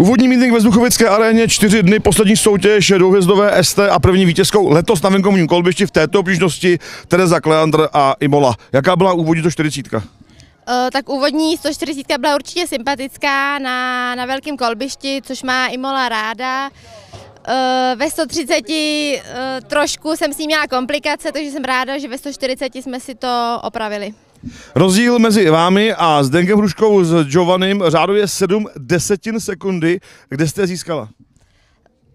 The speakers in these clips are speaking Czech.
Úvodní meeting ve Zduchovické aréně, čtyři dny poslední soutěž dvouhvězdové ST a první vítězkou letos na venkovním kolbišti v této obližnosti Tereza Kleandr a Imola. Jaká byla úvodní to 40? Eh, tak úvodní 140 byla určitě sympatická na, na velkém kolbišti, což má Imola ráda. Eh, ve 130 eh, trošku jsem s ní měla komplikace, takže jsem ráda, že ve 140 jsme si to opravili. Rozdíl mezi vámi a Zdenkem Hruškou s Jovanem řádově 7 desetin sekundy. Kde jste získala?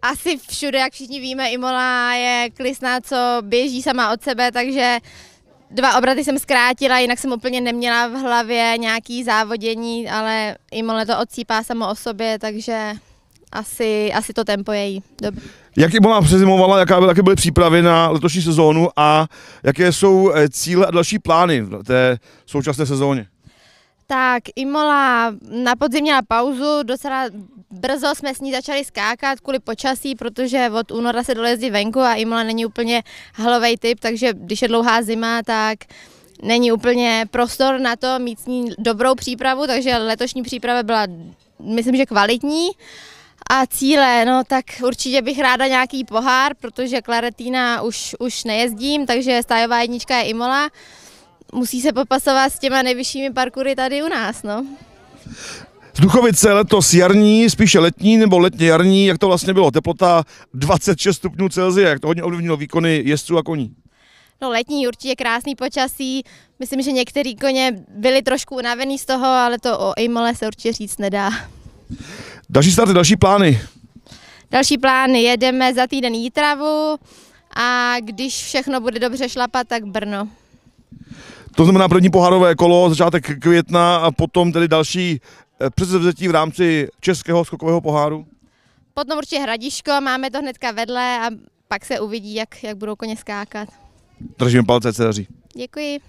Asi všude, jak všichni víme, Imola je klisná, co běží sama od sebe, takže dva obraty jsem zkrátila, jinak jsem úplně neměla v hlavě nějaký závodění, ale imola to odcípá samo o sobě, takže asi, asi to tempo je jí. Dobrý. Jak byla přezimovala, jaká byly, jaké byly přípravy na letošní sezónu a jaké jsou eh, cíle a další plány v té současné sezóně? Tak, Imola na podzim měla pauzu, docela brzo jsme s ní začali skákat kvůli počasí, protože od února se dolezdí venku a Imola není úplně halový typ, takže když je dlouhá zima, tak není úplně prostor na to mít s ní dobrou přípravu, takže letošní příprava byla, myslím, že kvalitní a cíle, no tak určitě bych ráda nějaký pohár, protože Klaretína už, už nejezdím, takže stájová jednička je Imola. Musí se popasovat s těma nejvyššími parkury tady u nás, no. Z Duchovice letos jarní, spíše letní nebo letně jarní, jak to vlastně bylo? Teplota 26 stupňů Celsia, jak to hodně ovlivnilo výkony jezdců a koní? No letní určitě krásný počasí, myslím, že některý koně byli trošku unavený z toho, ale to o Imole se určitě říct nedá. Další starty, další plány. Další plány, jedeme za týden Jitravu a když všechno bude dobře šlapat, tak Brno. To znamená první pohárové kolo, začátek května a potom tedy další eh, předsevzetí v rámci Českého skokového poháru? Potom určitě Hradiško, máme to hnedka vedle a pak se uvidí, jak, jak budou koně skákat. Držím palce, se daří. Děkuji.